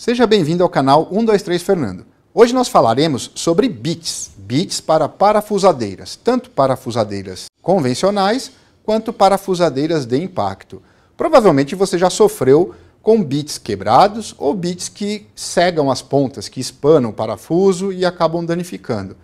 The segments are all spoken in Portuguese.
Seja bem-vindo ao canal 123 Fernando. Hoje nós falaremos sobre bits, bits para parafusadeiras, tanto parafusadeiras convencionais quanto parafusadeiras de impacto. Provavelmente você já sofreu com bits quebrados ou bits que cegam as pontas, que espanam o parafuso e acabam danificando.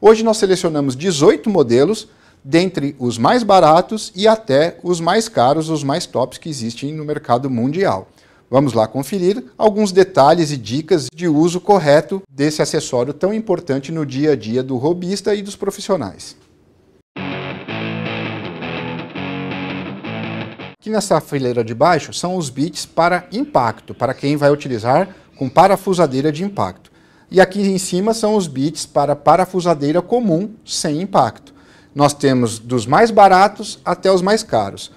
Hoje nós selecionamos 18 modelos dentre os mais baratos e até os mais caros, os mais tops que existem no mercado mundial. Vamos lá conferir alguns detalhes e dicas de uso correto desse acessório tão importante no dia a dia do robista e dos profissionais. Aqui nessa fileira de baixo são os bits para impacto, para quem vai utilizar com parafusadeira de impacto. E aqui em cima são os bits para parafusadeira comum sem impacto. Nós temos dos mais baratos até os mais caros.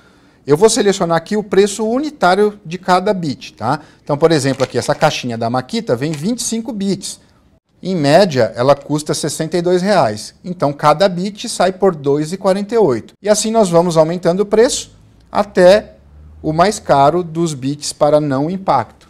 Eu vou selecionar aqui o preço unitário de cada bit, tá? Então, por exemplo, aqui essa caixinha da Makita vem 25 bits. Em média, ela custa R$ 62,00. Então, cada bit sai por R$ 2,48. E assim nós vamos aumentando o preço até o mais caro dos bits para não impacto.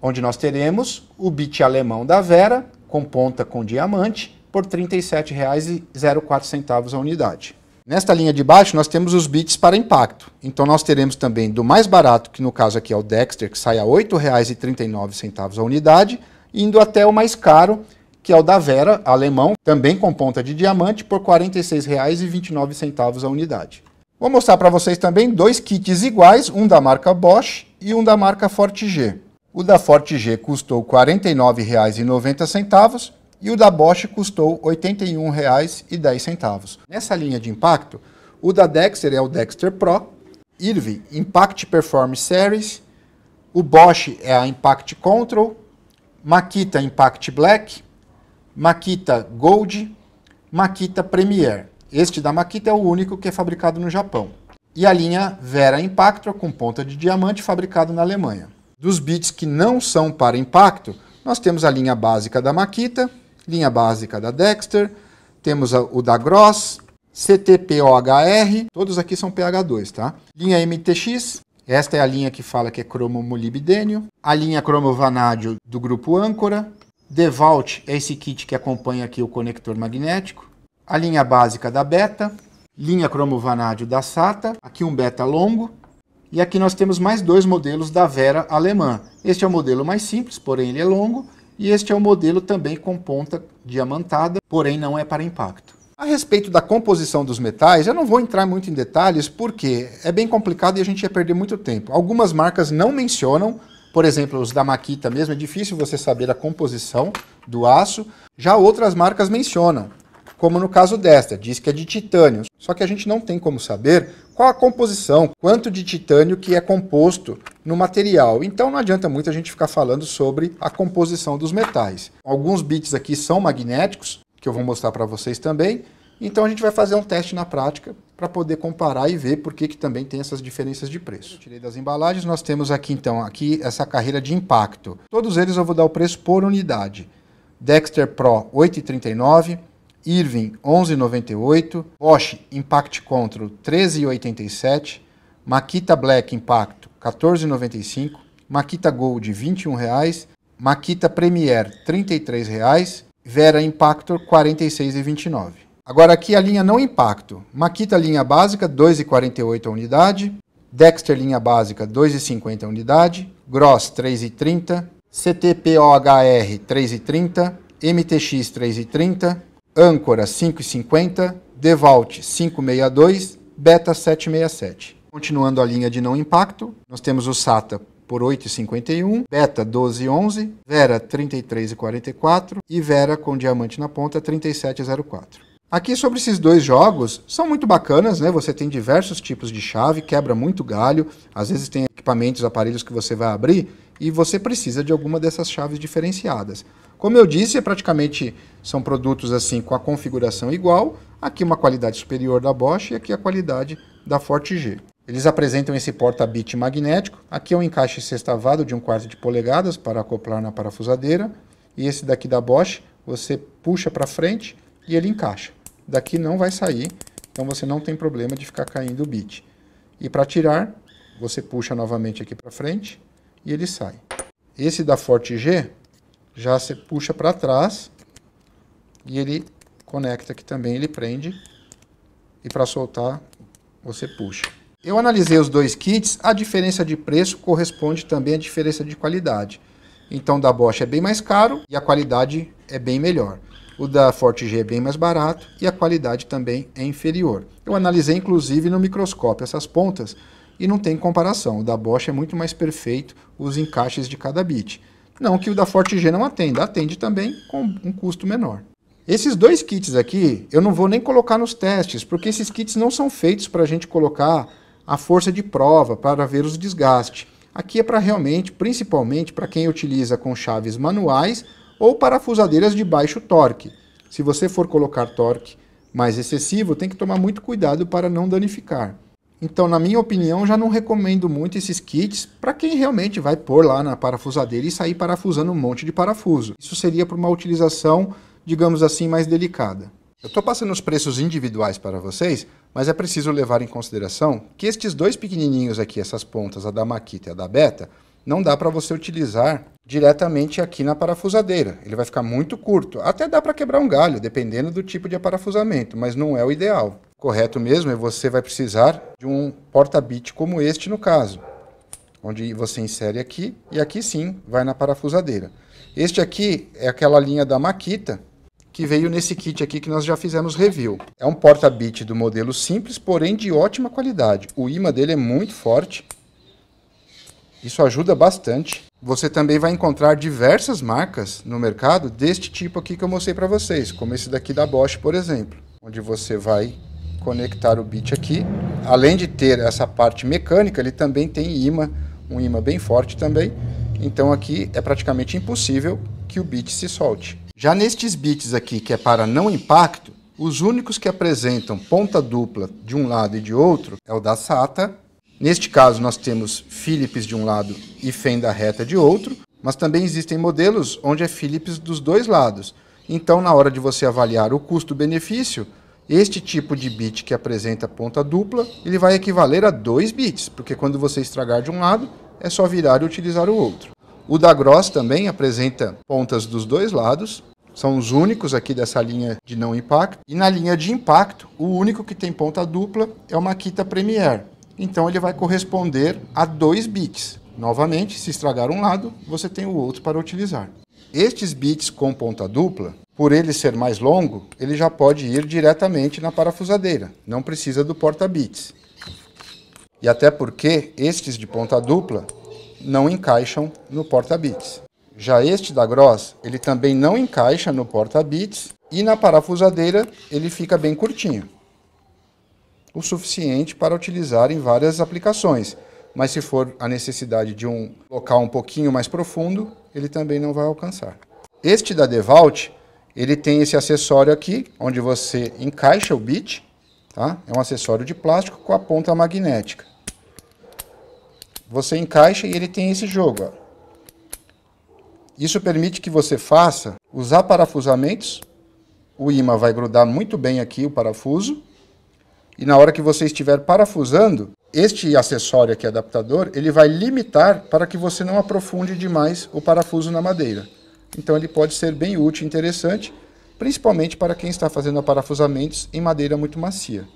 Onde nós teremos o bit alemão da Vera, com ponta com diamante, por R$ 37,04 a unidade. Nesta linha de baixo, nós temos os bits para impacto. Então, nós teremos também do mais barato, que no caso aqui é o Dexter, que sai a R$ 8,39 a unidade, indo até o mais caro, que é o da Vera, alemão, também com ponta de diamante, por R$ 46,29 a unidade. Vou mostrar para vocês também dois kits iguais, um da marca Bosch e um da marca Forte G. O da Forte G custou R$ 49,90 e o da Bosch custou R$ 81,10. Nessa linha de impacto, o da Dexter é o Dexter Pro, Irvi Impact Performance Series, o Bosch é a Impact Control, Makita Impact Black, Makita Gold, Makita Premier. Este da Makita é o único que é fabricado no Japão. E a linha Vera Impactor com ponta de diamante fabricado na Alemanha. Dos bits que não são para impacto, nós temos a linha básica da Makita, linha básica da Dexter, temos o da Gross, CTPOHR, todos aqui são pH2, tá? Linha MTX, esta é a linha que fala que é cromo-molibdênio, a linha cromo-vanádio do grupo âncora, Devault é esse kit que acompanha aqui o conector magnético, a linha básica da beta, linha cromovanádio da SATA, aqui um beta longo, e aqui nós temos mais dois modelos da Vera alemã. Este é o modelo mais simples, porém ele é longo, e este é o um modelo também com ponta diamantada, porém não é para impacto. A respeito da composição dos metais, eu não vou entrar muito em detalhes porque é bem complicado e a gente ia perder muito tempo. Algumas marcas não mencionam, por exemplo, os da Makita mesmo, é difícil você saber a composição do aço, já outras marcas mencionam como no caso desta, diz que é de titânio. Só que a gente não tem como saber qual a composição, quanto de titânio que é composto no material. Então não adianta muito a gente ficar falando sobre a composição dos metais. Alguns bits aqui são magnéticos, que eu vou mostrar para vocês também. Então a gente vai fazer um teste na prática para poder comparar e ver por que, que também tem essas diferenças de preço. Eu tirei das embalagens, nós temos aqui então aqui essa carreira de impacto. Todos eles eu vou dar o preço por unidade. Dexter Pro 8,39, Irving 11,98, Bosch Impact Control 13,87, Makita Black Impacto 14,95, Makita Gold R$ 21,00, Makita Premier R$ 33,00, Vera Impactor R$ 46,29. Agora aqui a linha não impacto, Makita linha básica 2,48 a unidade, Dexter linha básica 2,50 a unidade, Gross 3,30, CTPOHR 3,30, MTX 3,30, âncora 5,50, Devault 5,62, Beta 7,67. Continuando a linha de não impacto, nós temos o SATA por 8,51, Beta 12,11, Vera 33,44 e Vera com diamante na ponta 37,04. Aqui sobre esses dois jogos, são muito bacanas, né? Você tem diversos tipos de chave, quebra muito galho, às vezes tem equipamentos, aparelhos que você vai abrir e você precisa de alguma dessas chaves diferenciadas. Como eu disse, é praticamente são produtos assim com a configuração igual, aqui uma qualidade superior da Bosch e aqui a qualidade da Forte G. Eles apresentam esse porta-bit magnético, aqui é um encaixe sextavado de um quarto de polegadas para acoplar na parafusadeira, e esse daqui da Bosch você puxa para frente e ele encaixa. Daqui não vai sair, então você não tem problema de ficar caindo o bit. E para tirar, você puxa novamente aqui para frente e ele sai. Esse da Forte G já você puxa para trás e ele conecta aqui também, ele prende e para soltar você puxa. Eu analisei os dois kits, a diferença de preço corresponde também à diferença de qualidade. Então da Bosch é bem mais caro e a qualidade é bem melhor. O da Forte G é bem mais barato e a qualidade também é inferior. Eu analisei inclusive no microscópio essas pontas e não tem comparação. O da Bosch é muito mais perfeito os encaixes de cada bit. Não que o da Forte G não atenda, atende também com um custo menor. Esses dois kits aqui eu não vou nem colocar nos testes, porque esses kits não são feitos para a gente colocar a força de prova para ver os desgastes. Aqui é para realmente, principalmente para quem utiliza com chaves manuais ou parafusadeiras de baixo torque. Se você for colocar torque mais excessivo, tem que tomar muito cuidado para não danificar. Então, na minha opinião, já não recomendo muito esses kits para quem realmente vai pôr lá na parafusadeira e sair parafusando um monte de parafuso. Isso seria para uma utilização, digamos assim, mais delicada. Eu estou passando os preços individuais para vocês, mas é preciso levar em consideração que estes dois pequenininhos aqui, essas pontas, a da Makita e a da Beta, não dá para você utilizar diretamente aqui na parafusadeira. Ele vai ficar muito curto. Até dá para quebrar um galho, dependendo do tipo de parafusamento, mas não é o ideal correto mesmo é você vai precisar de um porta-bit como este no caso, onde você insere aqui e aqui sim vai na parafusadeira. Este aqui é aquela linha da Makita que veio nesse kit aqui que nós já fizemos review. É um porta-bit do modelo simples, porém de ótima qualidade. O imã dele é muito forte, isso ajuda bastante. Você também vai encontrar diversas marcas no mercado deste tipo aqui que eu mostrei para vocês, como esse daqui da Bosch, por exemplo, onde você vai conectar o bit aqui. Além de ter essa parte mecânica, ele também tem imã, um imã bem forte também. Então aqui é praticamente impossível que o bit se solte. Já nestes bits aqui, que é para não impacto, os únicos que apresentam ponta dupla de um lado e de outro é o da SATA. Neste caso nós temos Philips de um lado e fenda reta de outro, mas também existem modelos onde é Philips dos dois lados. Então na hora de você avaliar o custo-benefício, este tipo de bit que apresenta ponta dupla, ele vai equivaler a 2 bits, porque quando você estragar de um lado, é só virar e utilizar o outro. O da Gross também apresenta pontas dos dois lados, são os únicos aqui dessa linha de não impacto. E na linha de impacto, o único que tem ponta dupla é o Makita Premier. Então ele vai corresponder a 2 bits. Novamente, se estragar um lado, você tem o outro para utilizar. Estes bits com ponta dupla, por ele ser mais longo, ele já pode ir diretamente na parafusadeira, não precisa do porta-bits. E até porque estes de ponta dupla não encaixam no porta-bits. Já este da Gross, ele também não encaixa no porta-bits e na parafusadeira ele fica bem curtinho. O suficiente para utilizar em várias aplicações, mas se for a necessidade de um local um pouquinho mais profundo, ele também não vai alcançar. Este da DeWalt ele tem esse acessório aqui, onde você encaixa o bit, tá? É um acessório de plástico com a ponta magnética. Você encaixa e ele tem esse jogo, ó. Isso permite que você faça os aparafusamentos. O imã vai grudar muito bem aqui o parafuso. E na hora que você estiver parafusando, este acessório aqui adaptador, ele vai limitar para que você não aprofunde demais o parafuso na madeira. Então ele pode ser bem útil e interessante, principalmente para quem está fazendo aparafusamentos em madeira muito macia.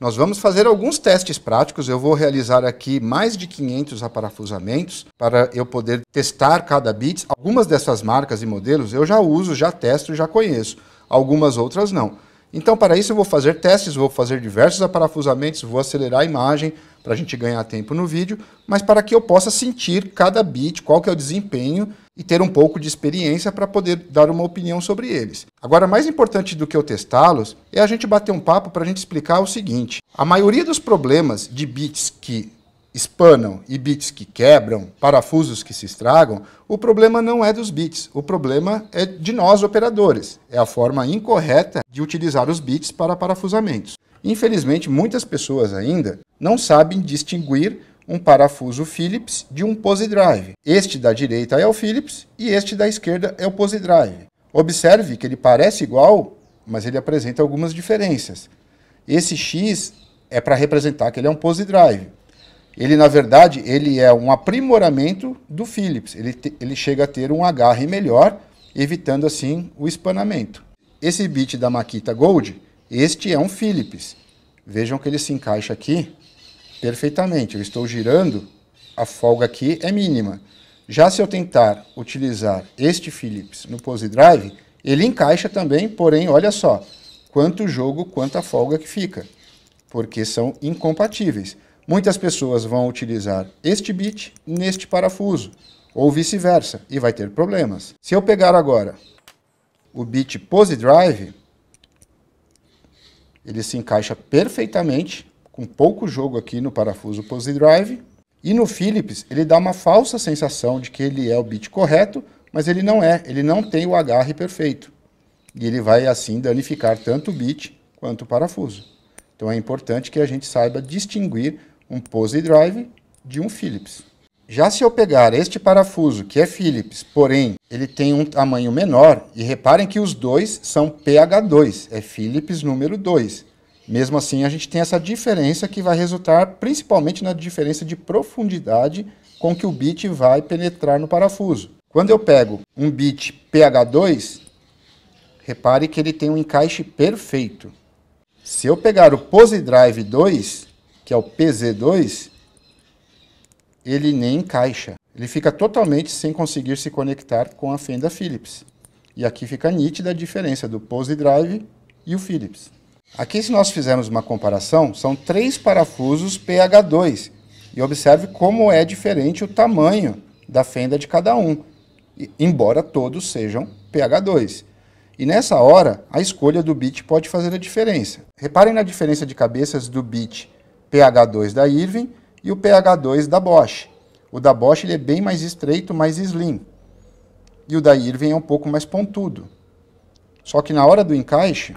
Nós vamos fazer alguns testes práticos, eu vou realizar aqui mais de 500 aparafusamentos para eu poder testar cada bit. Algumas dessas marcas e modelos eu já uso, já testo, já conheço, algumas outras não. Então para isso eu vou fazer testes, vou fazer diversos aparafusamentos, vou acelerar a imagem, para a gente ganhar tempo no vídeo, mas para que eu possa sentir cada bit, qual que é o desempenho e ter um pouco de experiência para poder dar uma opinião sobre eles. Agora, mais importante do que eu testá-los é a gente bater um papo para a gente explicar o seguinte: a maioria dos problemas de bits que espanam e bits que quebram, parafusos que se estragam, o problema não é dos bits, o problema é de nós operadores. É a forma incorreta de utilizar os bits para parafusamentos. Infelizmente, muitas pessoas ainda não sabem distinguir um parafuso Phillips de um pose drive. Este da direita é o Phillips e este da esquerda é o pose drive. Observe que ele parece igual, mas ele apresenta algumas diferenças. Esse X é para representar que ele é um pose drive. Ele, na verdade, ele é um aprimoramento do Phillips. Ele, te, ele chega a ter um agarre melhor, evitando assim o espanamento. Esse bit da Makita Gold este é um Phillips. Vejam que ele se encaixa aqui perfeitamente. Eu estou girando, a folga aqui é mínima. Já se eu tentar utilizar este Phillips no Pose Drive, ele encaixa também, porém, olha só, quanto jogo, quanta folga que fica, porque são incompatíveis. Muitas pessoas vão utilizar este bit neste parafuso, ou vice-versa, e vai ter problemas. Se eu pegar agora o bit Pose Drive, ele se encaixa perfeitamente, com pouco jogo aqui no parafuso Pose Drive. E no Philips, ele dá uma falsa sensação de que ele é o bit correto, mas ele não é, ele não tem o agarre perfeito. E ele vai assim danificar tanto o bit quanto o parafuso. Então é importante que a gente saiba distinguir um Pose Drive de um Philips. Já se eu pegar este parafuso, que é Phillips, porém ele tem um tamanho menor, e reparem que os dois são PH2, é Phillips número 2. Mesmo assim, a gente tem essa diferença que vai resultar principalmente na diferença de profundidade com que o bit vai penetrar no parafuso. Quando eu pego um bit PH2, repare que ele tem um encaixe perfeito. Se eu pegar o Pose Drive 2, que é o PZ2, ele nem encaixa. Ele fica totalmente sem conseguir se conectar com a fenda Philips. E aqui fica nítida a diferença do Pose Drive e o Philips. Aqui, se nós fizermos uma comparação, são três parafusos PH2. E observe como é diferente o tamanho da fenda de cada um, embora todos sejam PH2. E nessa hora, a escolha do bit pode fazer a diferença. Reparem na diferença de cabeças do bit PH2 da Irving e o PH2 da Bosch. O da Bosch ele é bem mais estreito, mais slim. E o da Irving é um pouco mais pontudo. Só que na hora do encaixe,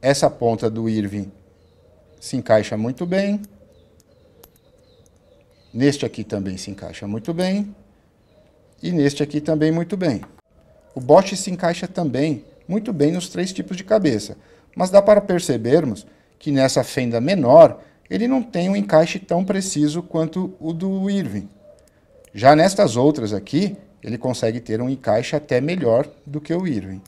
essa ponta do Irving se encaixa muito bem. Neste aqui também se encaixa muito bem. E neste aqui também muito bem. O Bosch se encaixa também muito bem nos três tipos de cabeça. Mas dá para percebermos que nessa fenda menor ele não tem um encaixe tão preciso quanto o do Irving. Já nestas outras aqui, ele consegue ter um encaixe até melhor do que o Irving.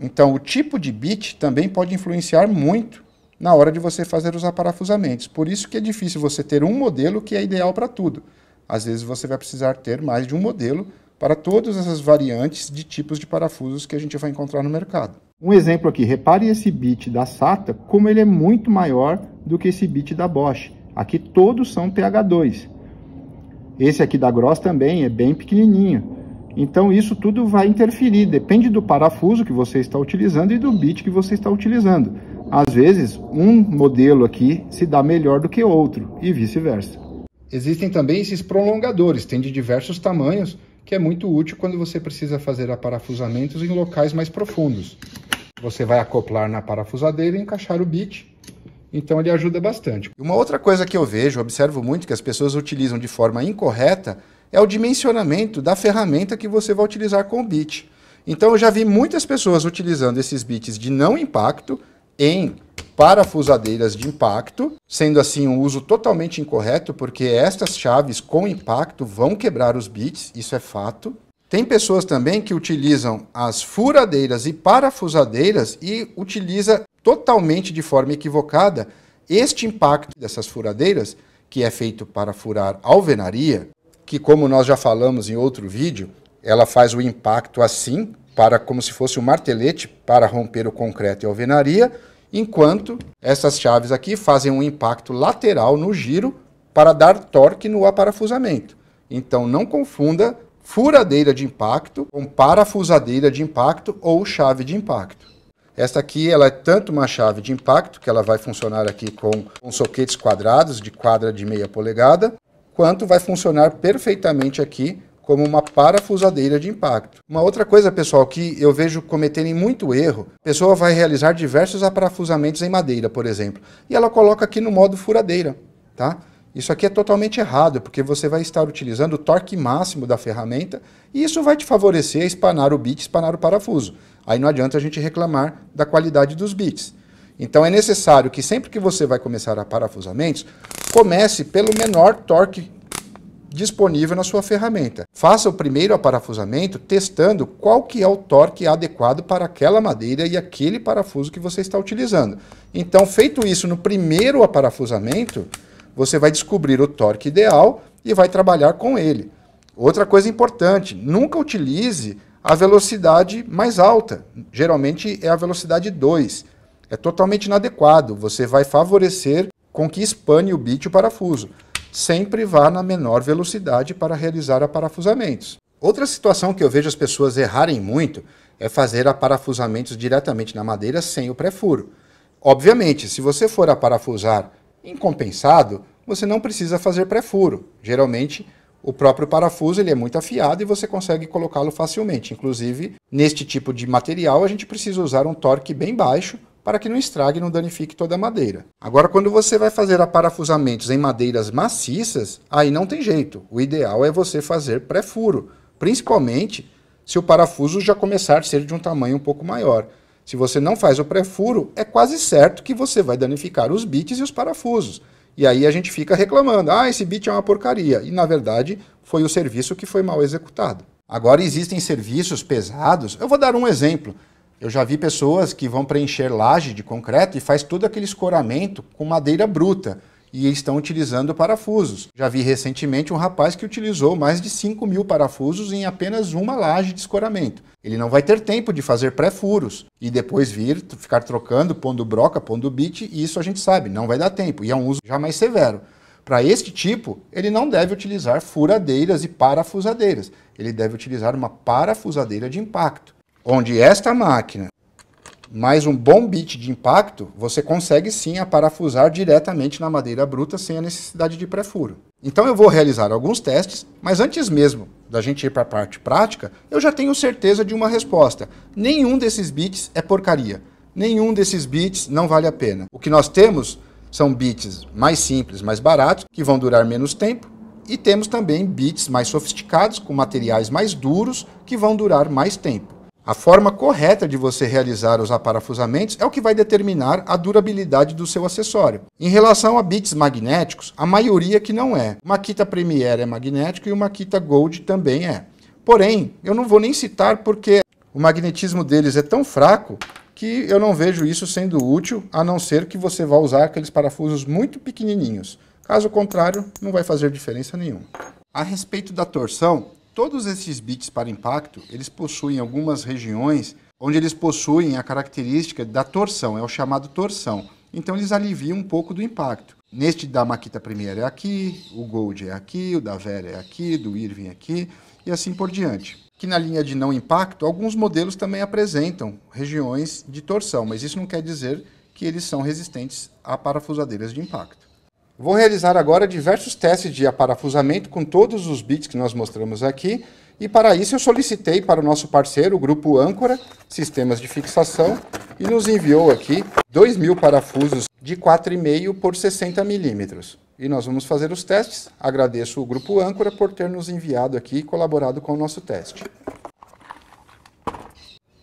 Então, o tipo de bit também pode influenciar muito na hora de você fazer os aparafusamentos. Por isso que é difícil você ter um modelo que é ideal para tudo. Às vezes você vai precisar ter mais de um modelo para todas essas variantes de tipos de parafusos que a gente vai encontrar no mercado. Um exemplo aqui, repare esse bit da SATA, como ele é muito maior do que esse bit da Bosch. Aqui todos são TH2. Esse aqui da Gross também é bem pequenininho. Então isso tudo vai interferir, depende do parafuso que você está utilizando e do bit que você está utilizando. Às vezes, um modelo aqui se dá melhor do que outro e vice-versa. Existem também esses prolongadores, tem de diversos tamanhos, que é muito útil quando você precisa fazer aparafusamentos em locais mais profundos. Você vai acoplar na parafusadeira e encaixar o bit. Então ele ajuda bastante. Uma outra coisa que eu vejo, observo muito que as pessoas utilizam de forma incorreta, é o dimensionamento da ferramenta que você vai utilizar com o bit. Então eu já vi muitas pessoas utilizando esses bits de não impacto em parafusadeiras de impacto, sendo assim um uso totalmente incorreto, porque estas chaves com impacto vão quebrar os bits, isso é fato. Tem pessoas também que utilizam as furadeiras e parafusadeiras e utiliza totalmente de forma equivocada este impacto dessas furadeiras, que é feito para furar alvenaria, que como nós já falamos em outro vídeo, ela faz o impacto assim, para como se fosse um martelete para romper o concreto e alvenaria, enquanto essas chaves aqui fazem um impacto lateral no giro para dar torque no aparafusamento. Então não confunda furadeira de impacto, com parafusadeira de impacto ou chave de impacto. Esta aqui ela é tanto uma chave de impacto, que ela vai funcionar aqui com, com soquetes quadrados de quadra de meia polegada, quanto vai funcionar perfeitamente aqui como uma parafusadeira de impacto. Uma outra coisa, pessoal, que eu vejo cometerem muito erro, a pessoa vai realizar diversos aparafusamentos em madeira, por exemplo, e ela coloca aqui no modo furadeira, tá? Isso aqui é totalmente errado, porque você vai estar utilizando o torque máximo da ferramenta e isso vai te favorecer a espanar o bit, espanar o parafuso. Aí não adianta a gente reclamar da qualidade dos bits. Então é necessário que sempre que você vai começar a parafusamentos, comece pelo menor torque disponível na sua ferramenta. Faça o primeiro aparafusamento testando qual que é o torque adequado para aquela madeira e aquele parafuso que você está utilizando. Então, feito isso no primeiro aparafusamento, você vai descobrir o torque ideal e vai trabalhar com ele. Outra coisa importante, nunca utilize a velocidade mais alta. Geralmente é a velocidade 2. É totalmente inadequado. Você vai favorecer com que espane o bit o parafuso. Sempre vá na menor velocidade para realizar aparafusamentos. Outra situação que eu vejo as pessoas errarem muito é fazer aparafusamentos diretamente na madeira sem o pré-furo. Obviamente, se você for aparafusar em compensado, você não precisa fazer pré-furo. Geralmente, o próprio parafuso ele é muito afiado e você consegue colocá-lo facilmente. Inclusive, neste tipo de material, a gente precisa usar um torque bem baixo para que não estrague e não danifique toda a madeira. Agora, quando você vai fazer aparafusamentos em madeiras maciças, aí não tem jeito. O ideal é você fazer pré-furo, principalmente se o parafuso já começar a ser de um tamanho um pouco maior. Se você não faz o pré-furo, é quase certo que você vai danificar os bits e os parafusos. E aí a gente fica reclamando, ah, esse bit é uma porcaria. E na verdade foi o serviço que foi mal executado. Agora existem serviços pesados. Eu vou dar um exemplo. Eu já vi pessoas que vão preencher laje de concreto e faz todo aquele escoramento com madeira bruta e estão utilizando parafusos. Já vi recentemente um rapaz que utilizou mais de 5 mil parafusos em apenas uma laje de escoramento. Ele não vai ter tempo de fazer pré-furos e depois vir ficar trocando, pondo broca, pondo bit, e isso a gente sabe, não vai dar tempo, e é um uso já mais severo. Para este tipo, ele não deve utilizar furadeiras e parafusadeiras, ele deve utilizar uma parafusadeira de impacto, onde esta máquina mas um bom bit de impacto, você consegue sim aparafusar diretamente na madeira bruta sem a necessidade de pré-furo. Então eu vou realizar alguns testes, mas antes mesmo da gente ir para a parte prática, eu já tenho certeza de uma resposta. Nenhum desses bits é porcaria. Nenhum desses bits não vale a pena. O que nós temos são bits mais simples, mais baratos, que vão durar menos tempo, e temos também bits mais sofisticados, com materiais mais duros, que vão durar mais tempo. A forma correta de você realizar os aparafusamentos é o que vai determinar a durabilidade do seu acessório. Em relação a bits magnéticos, a maioria que não é. Uma Makita Premier é magnético e uma Makita Gold também é. Porém, eu não vou nem citar porque o magnetismo deles é tão fraco que eu não vejo isso sendo útil, a não ser que você vá usar aqueles parafusos muito pequenininhos. Caso contrário, não vai fazer diferença nenhuma. A respeito da torção, Todos esses bits para impacto, eles possuem algumas regiões onde eles possuem a característica da torção, é o chamado torção. Então eles aliviam um pouco do impacto. Neste da Maquita Premier é aqui, o Gold é aqui, o da Vera é aqui, do Irving é aqui e assim por diante. Que na linha de não impacto, alguns modelos também apresentam regiões de torção, mas isso não quer dizer que eles são resistentes a parafusadeiras de impacto. Vou realizar agora diversos testes de aparafusamento com todos os bits que nós mostramos aqui. E para isso eu solicitei para o nosso parceiro, o grupo Âncora, Sistemas de Fixação, e nos enviou aqui 2 mil parafusos de 4,5 por 60 milímetros. E nós vamos fazer os testes. Agradeço o grupo Âncora por ter nos enviado aqui e colaborado com o nosso teste.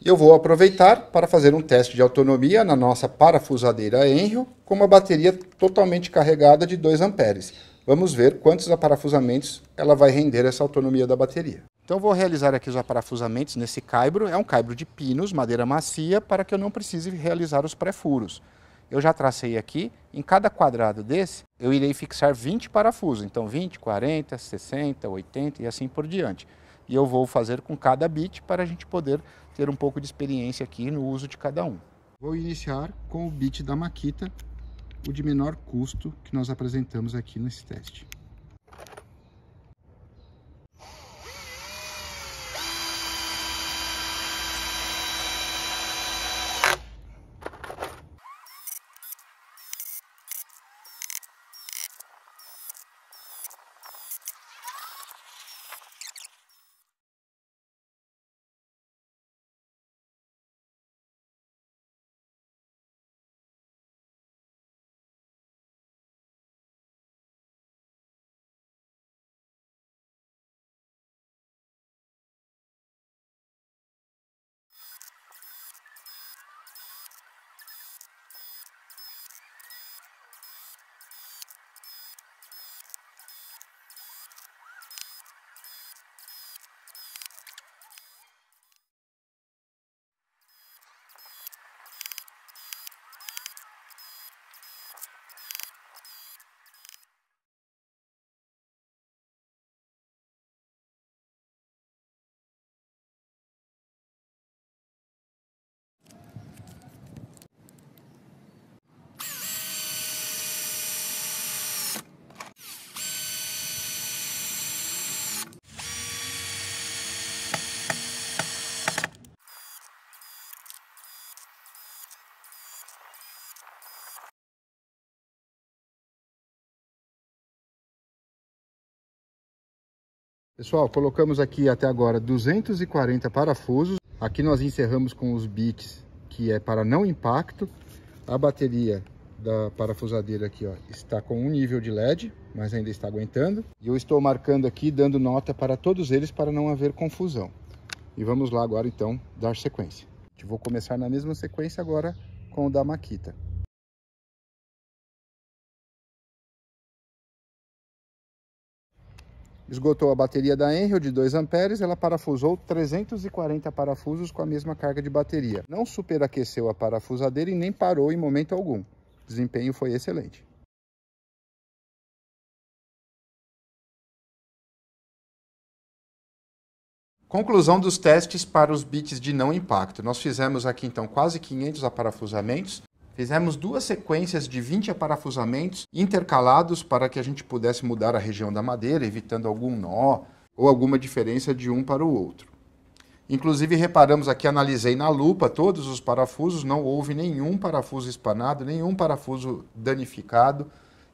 E eu vou aproveitar para fazer um teste de autonomia na nossa parafusadeira Enrio com uma bateria totalmente carregada de 2 amperes. Vamos ver quantos aparafusamentos ela vai render essa autonomia da bateria. Então vou realizar aqui os aparafusamentos nesse caibro. É um caibro de pinos, madeira macia, para que eu não precise realizar os pré-furos. Eu já tracei aqui, em cada quadrado desse, eu irei fixar 20 parafusos. Então 20, 40, 60, 80 e assim por diante e eu vou fazer com cada bit para a gente poder ter um pouco de experiência aqui no uso de cada um. Vou iniciar com o bit da Makita, o de menor custo que nós apresentamos aqui nesse teste. Pessoal, colocamos aqui até agora 240 parafusos. Aqui nós encerramos com os bits, que é para não impacto. A bateria da parafusadeira aqui ó, está com um nível de LED, mas ainda está aguentando. E eu estou marcando aqui, dando nota para todos eles para não haver confusão. E vamos lá agora então dar sequência. vou começar na mesma sequência agora com o da Maquita. Esgotou a bateria da Enel de 2 amperes, ela parafusou 340 parafusos com a mesma carga de bateria. Não superaqueceu a parafusadeira e nem parou em momento algum. O desempenho foi excelente. Conclusão dos testes para os bits de não impacto. Nós fizemos aqui então quase 500 aparafusamentos, Fizemos duas sequências de 20 aparafusamentos intercalados para que a gente pudesse mudar a região da madeira, evitando algum nó ou alguma diferença de um para o outro. Inclusive, reparamos aqui, analisei na lupa todos os parafusos, não houve nenhum parafuso espanado, nenhum parafuso danificado,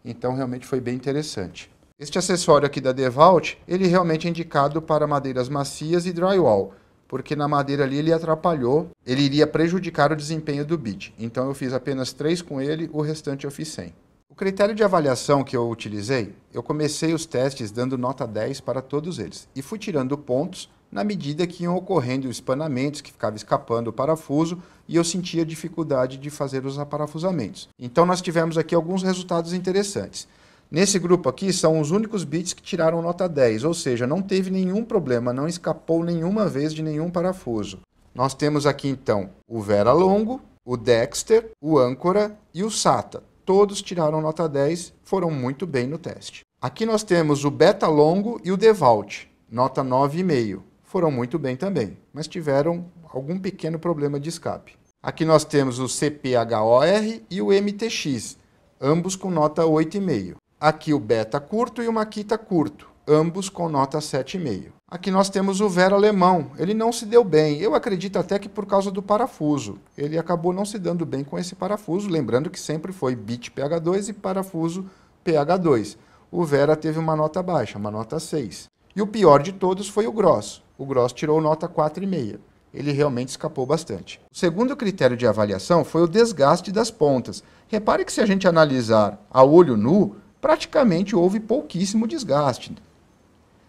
então realmente foi bem interessante. Este acessório aqui da DeWalt, ele realmente é indicado para madeiras macias e drywall, porque na madeira ali ele atrapalhou, ele iria prejudicar o desempenho do bit. Então eu fiz apenas 3 com ele, o restante eu fiz 100. O critério de avaliação que eu utilizei, eu comecei os testes dando nota 10 para todos eles e fui tirando pontos na medida que iam ocorrendo espanamentos, que ficava escapando o parafuso, e eu sentia dificuldade de fazer os aparafusamentos. Então nós tivemos aqui alguns resultados interessantes. Nesse grupo aqui são os únicos bits que tiraram nota 10, ou seja, não teve nenhum problema, não escapou nenhuma vez de nenhum parafuso. Nós temos aqui então o Vera Longo, o Dexter, o Âncora e o Sata. Todos tiraram nota 10, foram muito bem no teste. Aqui nós temos o Beta Longo e o Devault, nota 9,5. Foram muito bem também, mas tiveram algum pequeno problema de escape. Aqui nós temos o CPHOR e o MTX, ambos com nota 8,5. Aqui o beta curto e o maquita curto, ambos com nota 7,5. Aqui nós temos o Vera alemão, ele não se deu bem, eu acredito até que por causa do parafuso. Ele acabou não se dando bem com esse parafuso, lembrando que sempre foi bit PH2 e parafuso PH2. O Vera teve uma nota baixa, uma nota 6. E o pior de todos foi o Gross. O Gross tirou nota 4,5. Ele realmente escapou bastante. O segundo critério de avaliação foi o desgaste das pontas. Repare que se a gente analisar a olho nu, praticamente houve pouquíssimo desgaste.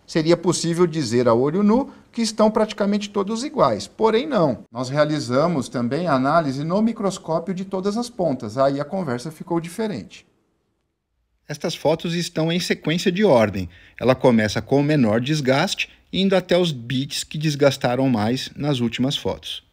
Seria possível dizer a olho nu que estão praticamente todos iguais, porém não. Nós realizamos também a análise no microscópio de todas as pontas, aí a conversa ficou diferente. Estas fotos estão em sequência de ordem. Ela começa com o menor desgaste, indo até os bits que desgastaram mais nas últimas fotos.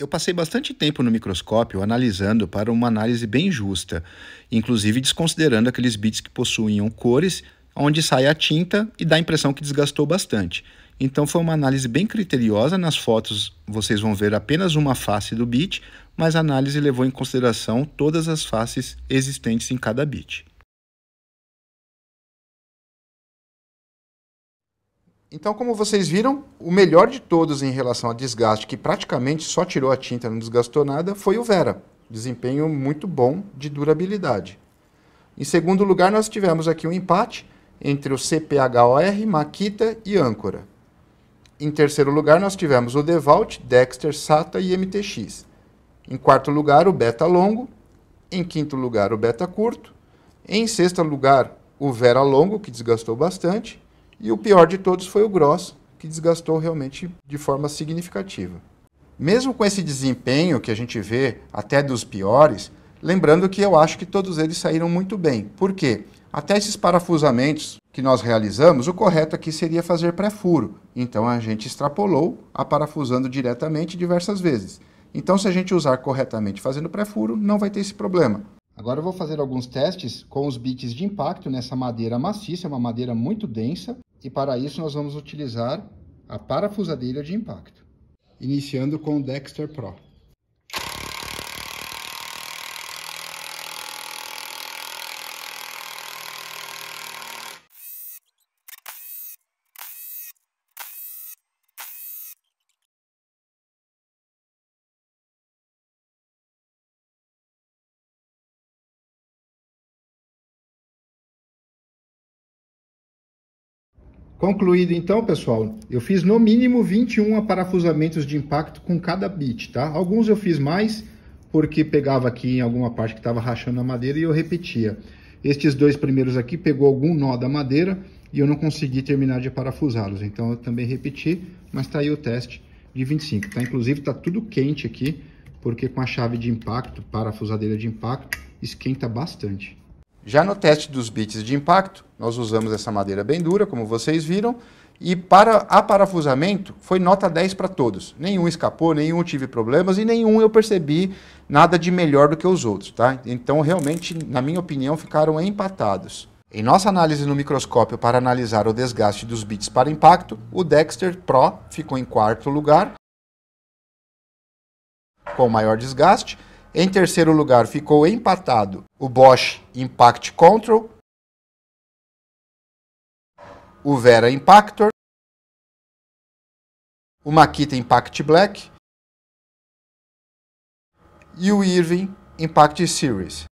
Eu passei bastante tempo no microscópio analisando para uma análise bem justa, inclusive desconsiderando aqueles bits que possuíam cores, onde sai a tinta e dá a impressão que desgastou bastante. Então foi uma análise bem criteriosa. Nas fotos vocês vão ver apenas uma face do bit, mas a análise levou em consideração todas as faces existentes em cada bit. Então, como vocês viram, o melhor de todos em relação a desgaste, que praticamente só tirou a tinta, não desgastou nada, foi o Vera. Desempenho muito bom de durabilidade. Em segundo lugar, nós tivemos aqui um empate entre o CPHOR, Makita e Âncora. Em terceiro lugar, nós tivemos o Devalt, Dexter, SATA e MTX. Em quarto lugar, o Beta Longo. Em quinto lugar, o Beta Curto. Em sexto lugar, o Vera Longo, que desgastou bastante. E o pior de todos foi o Gross, que desgastou realmente de forma significativa. Mesmo com esse desempenho que a gente vê até dos piores, lembrando que eu acho que todos eles saíram muito bem. Por quê? Até esses parafusamentos que nós realizamos, o correto aqui seria fazer pré-furo. Então a gente extrapolou a parafusando diretamente diversas vezes. Então se a gente usar corretamente fazendo pré-furo, não vai ter esse problema. Agora eu vou fazer alguns testes com os bits de impacto nessa madeira maciça, é uma madeira muito densa, e para isso nós vamos utilizar a parafusadeira de impacto, iniciando com o Dexter Pro. Concluído então, pessoal, eu fiz no mínimo 21 parafusamentos de impacto com cada bit, tá? Alguns eu fiz mais, porque pegava aqui em alguma parte que estava rachando a madeira e eu repetia. Estes dois primeiros aqui pegou algum nó da madeira e eu não consegui terminar de parafusá-los. Então eu também repeti, mas está aí o teste de 25. Tá? Inclusive está tudo quente aqui, porque com a chave de impacto, parafusadeira de impacto, esquenta bastante. Já no teste dos bits de impacto, nós usamos essa madeira bem dura, como vocês viram, e para a parafusamento foi nota 10 para todos. Nenhum escapou, nenhum tive problemas e nenhum eu percebi nada de melhor do que os outros, tá? Então realmente, na minha opinião, ficaram empatados. Em nossa análise no microscópio para analisar o desgaste dos bits para impacto, o Dexter Pro ficou em quarto lugar, com maior desgaste, em terceiro lugar ficou empatado o Bosch Impact Control, o Vera Impactor, o Makita Impact Black e o Irving Impact Series.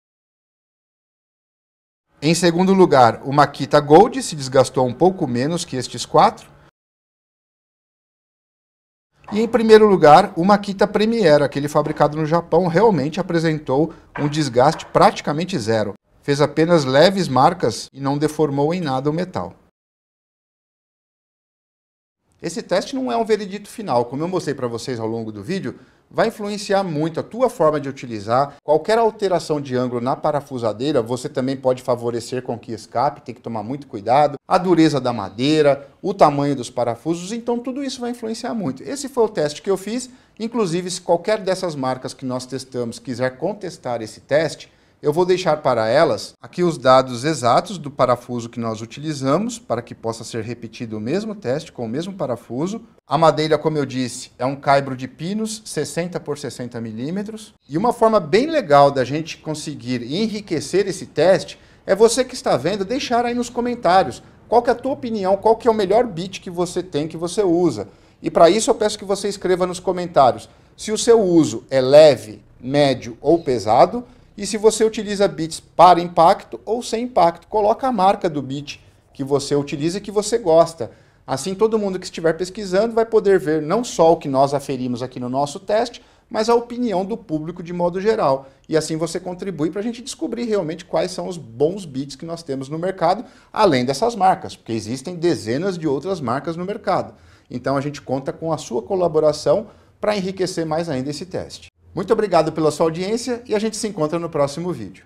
Em segundo lugar, o Makita Gold se desgastou um pouco menos que estes quatro. E em primeiro lugar, o Makita Premier aquele fabricado no Japão, realmente apresentou um desgaste praticamente zero. Fez apenas leves marcas e não deformou em nada o metal. Esse teste não é um veredito final. Como eu mostrei para vocês ao longo do vídeo, vai influenciar muito a tua forma de utilizar. Qualquer alteração de ângulo na parafusadeira, você também pode favorecer com que escape, tem que tomar muito cuidado. A dureza da madeira, o tamanho dos parafusos, então tudo isso vai influenciar muito. Esse foi o teste que eu fiz. Inclusive, se qualquer dessas marcas que nós testamos quiser contestar esse teste, eu vou deixar para elas aqui os dados exatos do parafuso que nós utilizamos, para que possa ser repetido o mesmo teste com o mesmo parafuso. A madeira, como eu disse, é um caibro de pinos, 60 por 60 milímetros. E uma forma bem legal da gente conseguir enriquecer esse teste é você que está vendo deixar aí nos comentários qual que é a tua opinião, qual que é o melhor bit que você tem, que você usa. E para isso eu peço que você escreva nos comentários se o seu uso é leve, médio ou pesado, e se você utiliza bits para impacto ou sem impacto, coloca a marca do bit que você utiliza e que você gosta. Assim, todo mundo que estiver pesquisando vai poder ver não só o que nós aferimos aqui no nosso teste, mas a opinião do público de modo geral. E assim você contribui para a gente descobrir realmente quais são os bons bits que nós temos no mercado, além dessas marcas, porque existem dezenas de outras marcas no mercado. Então a gente conta com a sua colaboração para enriquecer mais ainda esse teste. Muito obrigado pela sua audiência e a gente se encontra no próximo vídeo.